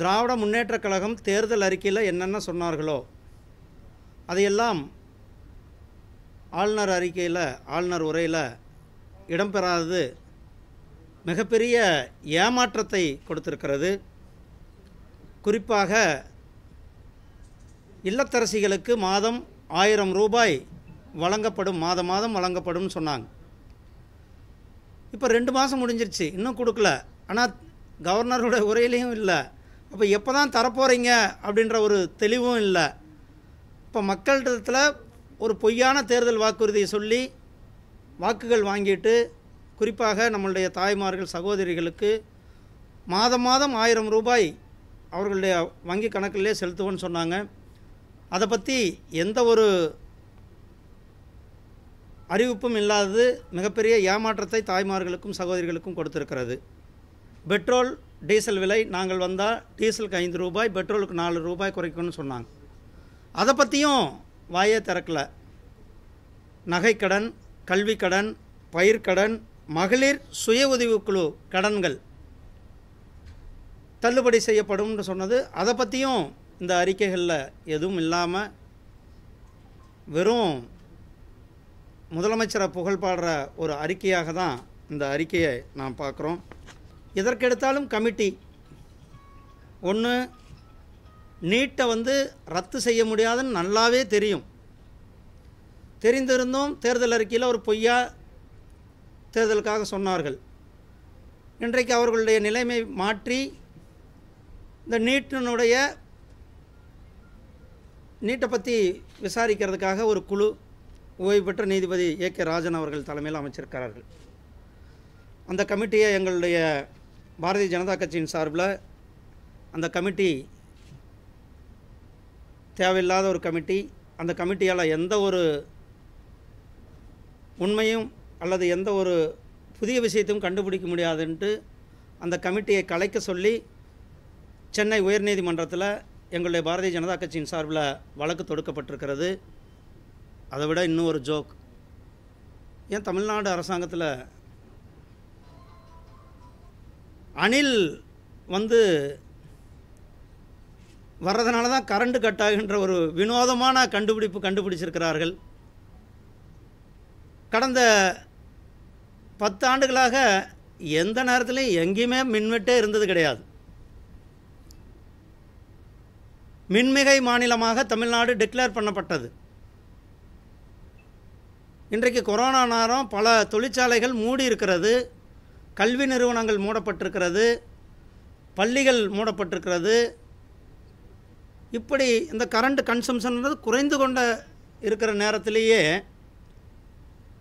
திராவிட முன்னேற்றக் கழகம் தேர்தல் அறிக்கையில் என்னென்ன சொன்னார்களோ அதையெல்லாம் ஆளுநர் அறிக்கையில் ஆளுநர் உரையில் இடம்பெறாதது மிகப்பெரிய ஏமாற்றத்தை கொடுத்திருக்கிறது குறிப்பாக இல்லத்தரசிகளுக்கு மாதம் ஆயிரம் ரூபாய் வழங்கப்படும் மாத மாதம் வழங்கப்படும் சொன்னாங்க இப்போ ரெண்டு மாதம் முடிஞ்சிருச்சு இன்னும் கொடுக்கல ஆனால் கவர்னரோட உரையிலையும் இல்லை அப்போ எப்போ தான் தரப்போகிறீங்க அப்படின்ற ஒரு தெளிவும் இல்லை இப்போ மக்களிடத்தில் ஒரு பொய்யான தேர்தல் வாக்குறுதியை சொல்லி வாக்குகள் வாங்கிட்டு குறிப்பாக நம்மளுடைய தாய்மார்கள் சகோதரிகளுக்கு மாதம் மாதம் ஆயிரம் ரூபாய் அவர்களுடைய வங்கி கணக்கிலே செலுத்துவோன்னு சொன்னாங்க அதை பற்றி எந்த ஒரு அறிவிப்பும் இல்லாதது மிகப்பெரிய ஏமாற்றத்தை தாய்மார்களுக்கும் சகோதரிகளுக்கும் கொடுத்திருக்கிறது பெட்ரோல் டீசல் விலை நாங்கள் வந்தால் டீசலுக்கு ஐந்து ரூபாய் பெட்ரோலுக்கு நாலு ரூபாய் குறைக்கணும்னு சொன்னாங்க அதை பற்றியும் வாயே திறக்கலை நகைக்கடன் கல்விக்கடன் பயிர்க்கடன் மகளிர் சுய உதவிக்குழு கடன்கள் தள்ளுபடி செய்யப்படும்னு சொன்னது அதை பற்றியும் இந்த அறிக்கைகளில் எதுவும் இல்லாமல் வெறும் முதலமைச்சரை புகழ்பாடுற ஒரு அறிக்கையாக தான் இந்த அறிக்கையை நாம் பார்க்குறோம் எதற்கெடுத்தாலும் கமிட்டி ஒன்று நீட்டை வந்து ரத்து செய்ய முடியாதுன்னு நல்லாவே தெரியும் தெரிந்திருந்தும் தேர்தல் அறிக்கையில் ஒரு பொய்யா தேர்தலுக்காக சொன்னார்கள் இன்றைக்கு அவர்களுடைய நிலைமை மாற்றி இந்த நீட்டினுடைய நீட்டை பற்றி விசாரிக்கிறதுக்காக ஒரு குழு ஓய்வு பெற்ற நீதிபதி ஏ கே ராஜன் அவர்கள் தலைமையில் அமைச்சிருக்கிறார்கள் அந்த கமிட்டியை எங்களுடைய பாரதிய ஜனதா கட்சியின் சார்பில் அந்த கமிட்டி தேவையில்லாத ஒரு கமிட்டி அந்த கமிட்டியால் எந்த ஒரு உண்மையும் அல்லது எந்த ஒரு புதிய விஷயத்தையும் கண்டுபிடிக்க முடியாதுன்ட்டு அந்த கமிட்டியை கலைக்க சொல்லி சென்னை உயர்நீதிமன்றத்தில் எங்களுடைய பாரதிய ஜனதா கட்சியின் சார்பில் வழக்கு தொடுக்கப்பட்டிருக்கிறது அதை விட இன்னும் ஒரு ஜோக் ஏன் தமிழ்நாடு அரசாங்கத்தில் அணில் வந்து வர்றதுனால தான் கரண்ட் கட் ஆகின்ற ஒரு வினோதமான கண்டுபிடிப்பு கண்டுபிடிச்சிருக்கிறார்கள் கடந்த பத்தாண்டுகளாக எந்த நேரத்துலையும் எங்கேயுமே மின்வெட்டே இருந்தது கிடையாது மின்மிகை மாநிலமாக தமிழ்நாடு டிக்ளேர் பண்ணப்பட்டது இன்றைக்கு கொரோனா நேரம் பல தொழிற்சாலைகள் மூடி இருக்கிறது கல்வி நிறுவனங்கள் மூடப்பட்டிருக்கிறது பள்ளிகள் மூடப்பட்டிருக்கிறது இப்படி இந்த கரண்ட் கன்சம்ஷன்ன்றது குறைந்து கொண்ட இருக்கிற நேரத்திலேயே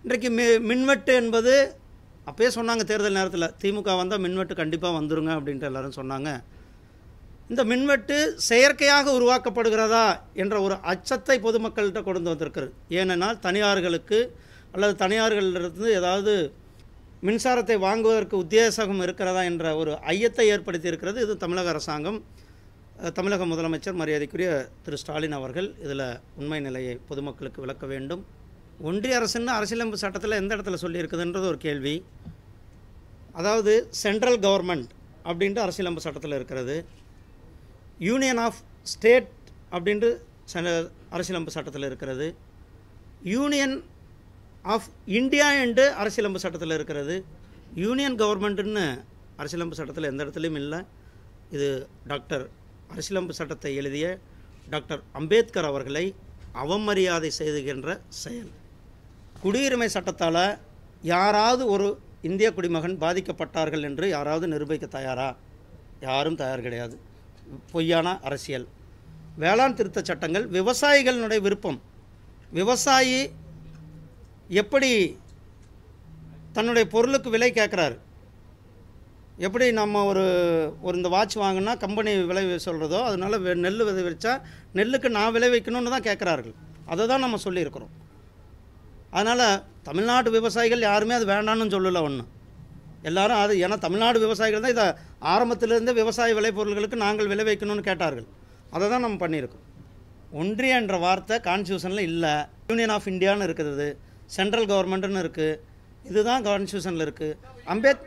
இன்றைக்கு மி மின்வெட்டு என்பது அப்பயே சொன்னாங்க தேர்தல் நேரத்தில் திமுக வந்தால் மின்வெட்டு கண்டிப்பாக வந்துருங்க அப்படின்ட்டு எல்லோரும் சொன்னாங்க இந்த மின்வெட்டு செயற்கையாக உருவாக்கப்படுகிறதா என்ற ஒரு அச்சத்தை பொதுமக்கள்கிட்ட கொண்டு வந்திருக்கிறது ஏனென்னால் தனியார்களுக்கு அல்லது தனியார்களிடத்து ஏதாவது மின்சாரத்தை வாங்குவதற்கு உத்தேசகம் இருக்கிறதா என்ற ஒரு ஐயத்தை ஏற்படுத்தி இருக்கிறது இது தமிழக அரசாங்கம் தமிழக முதலமைச்சர் மரியாதைக்குரிய திரு ஸ்டாலின் அவர்கள் இதில் உண்மை நிலையை பொதுமக்களுக்கு விளக்க வேண்டும் ஒன்றிய அரசுன்னு அரசியலமைப்பு சட்டத்தில் எந்த இடத்துல சொல்லியிருக்குதுன்றது ஒரு கேள்வி அதாவது சென்ட்ரல் கவர்மெண்ட் அப்படின்ட்டு அரசியலமைப்பு சட்டத்தில் இருக்கிறது யூனியன் ஆஃப் ஸ்டேட் அப்படின்ட்டு அரசியலமைப்பு சட்டத்தில் இருக்கிறது யூனியன் ஆஃப் இந்தியா என்று அரசியலமைப்பு சட்டத்தில் இருக்கிறது யூனியன் கவர்மெண்ட்டுன்னு அரசியலமைப்பு சட்டத்தில் எந்த இடத்துலையும் இல்லை இது டாக்டர் அரசியலமைப்பு சட்டத்தை எழுதிய டாக்டர் அம்பேத்கர் அவர்களை அவமரியாதை செய்துகின்ற செயல் குடியுரிமை சட்டத்தால் யாராவது ஒரு இந்திய குடிமகன் பாதிக்கப்பட்டார்கள் என்று யாராவது நிரூபிக்க தயாரா யாரும் தயார் கிடையாது பொய்யான அரசியல் வேளாண் திருத்த சட்டங்கள் விவசாயிகளினுடைய விருப்பம் விவசாயி எப்படி தன்னுடைய பொருளுக்கு விலை கேட்குறாரு எப்படி நம்ம ஒரு ஒரு இந்த வாட்ச் வாங்கினா கம்பெனி விலை சொல்கிறதோ அதனால் நெல் விதை வச்சா நெல்லுக்கு நான் விளைவிக்கணும்னு தான் கேட்குறார்கள் அதை தான் நம்ம சொல்லியிருக்கிறோம் அதனால் தமிழ்நாட்டு விவசாயிகள் யாருமே அது வேண்டான்னு சொல்லலை ஒன்று எல்லாரும் அது ஏன்னா தமிழ்நாடு விவசாயிகள் தான் இதை ஆரம்பத்திலேருந்து விவசாய விளைபொருள்களுக்கு நாங்கள் விளைவிக்கணும்னு கேட்டார்கள் அதை தான் நம்ம பண்ணியிருக்கோம் ஒன்றிய என்ற வார்த்தை கான்ஸ்டியூஷனில் இல்லை யூனியன் ஆஃப் இந்தியான்னு இருக்கிறது சென்ட்ரல் கவர்மெண்ட்டுன்னு இருக்குது இதுதான் கான்ஸ்டியூஷனில் இருக்குது அம்பேத்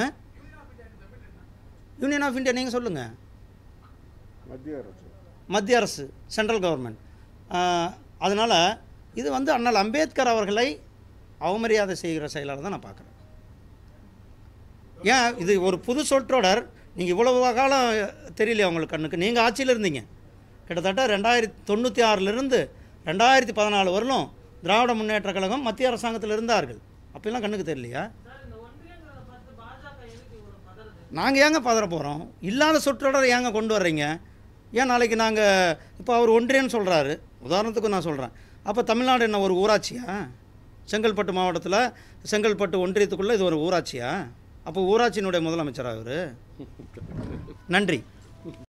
ஆ யூனியன் ஆஃப் இந்தியா நீங்கள் சொல்லுங்கள் மத்திய அரசு மத்திய அரசு சென்ட்ரல் கவர்மெண்ட் அதனால் இது வந்து அண்ணல் அம்பேத்கர் அவர்களை அவமரியாதை செய்கிற செயலாளர் தான் நான் பார்க்குறேன் ஏன் இது ஒரு புது சொற்றொடர் நீங்கள் இவ்வளவு காலம் தெரியலையே உங்களுக்கு கண்ணுக்கு நீங்கள் ஆட்சியில் இருந்தீங்க கிட்டத்தட்ட ரெண்டாயிரத்தி தொண்ணூற்றி ஆறிலிருந்து ரெண்டாயிரத்தி பதினாலு வரலும் திராவிட முன்னேற்ற கழகம் மத்திய அரசாங்கத்தில் இருந்தார்கள் அப்பெல்லாம் கண்ணுக்கு தெரியலையா நாங்கள் ஏங்க பதற போகிறோம் இல்லாத சொற்றொடரை ஏங்க கொண்டு வர்றீங்க ஏன் நாளைக்கு நாங்கள் இப்போ அவர் ஒன்றியன்னு சொல்கிறாரு உதாரணத்துக்கு நான் சொல்கிறேன் அப்போ தமிழ்நாடு என்ன ஒரு ஊராட்சியா செங்கல்பட்டு மாவட்டத்தில் செங்கல்பட்டு ஒன்றியத்துக்குள்ளே இது ஒரு ஊராட்சியா அப்போ ஊராட்சியினுடைய முதலமைச்சராக அவர் நன்றி